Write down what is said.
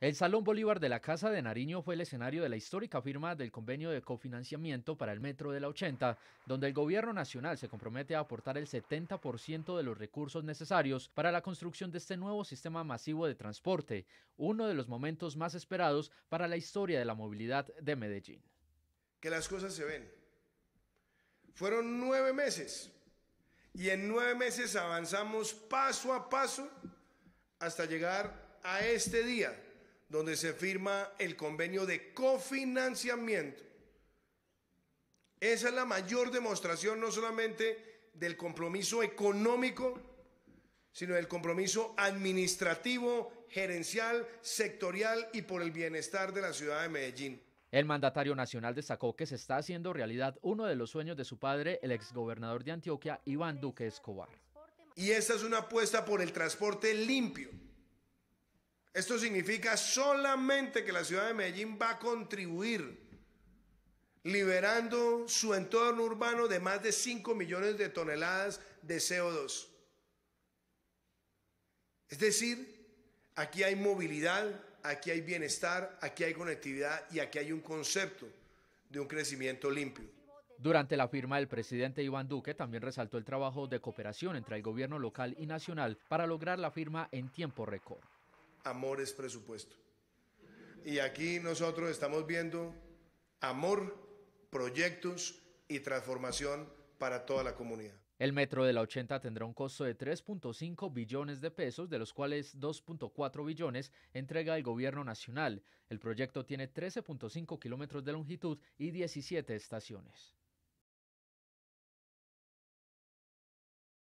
El Salón Bolívar de la Casa de Nariño fue el escenario de la histórica firma del convenio de cofinanciamiento para el Metro de la 80, donde el gobierno nacional se compromete a aportar el 70% de los recursos necesarios para la construcción de este nuevo sistema masivo de transporte, uno de los momentos más esperados para la historia de la movilidad de Medellín. Que las cosas se ven. Fueron nueve meses y en nueve meses avanzamos paso a paso hasta llegar a este día donde se firma el convenio de cofinanciamiento. Esa es la mayor demostración no solamente del compromiso económico, sino del compromiso administrativo, gerencial, sectorial y por el bienestar de la ciudad de Medellín. El mandatario nacional destacó que se está haciendo realidad uno de los sueños de su padre, el exgobernador de Antioquia, Iván Duque Escobar. Y esta es una apuesta por el transporte limpio, esto significa solamente que la ciudad de Medellín va a contribuir liberando su entorno urbano de más de 5 millones de toneladas de CO2. Es decir, aquí hay movilidad, aquí hay bienestar, aquí hay conectividad y aquí hay un concepto de un crecimiento limpio. Durante la firma, el presidente Iván Duque también resaltó el trabajo de cooperación entre el gobierno local y nacional para lograr la firma en tiempo récord amor es presupuesto. Y aquí nosotros estamos viendo amor, proyectos y transformación para toda la comunidad. El metro de la 80 tendrá un costo de 3.5 billones de pesos, de los cuales 2.4 billones entrega el gobierno nacional. El proyecto tiene 13.5 kilómetros de longitud y 17 estaciones.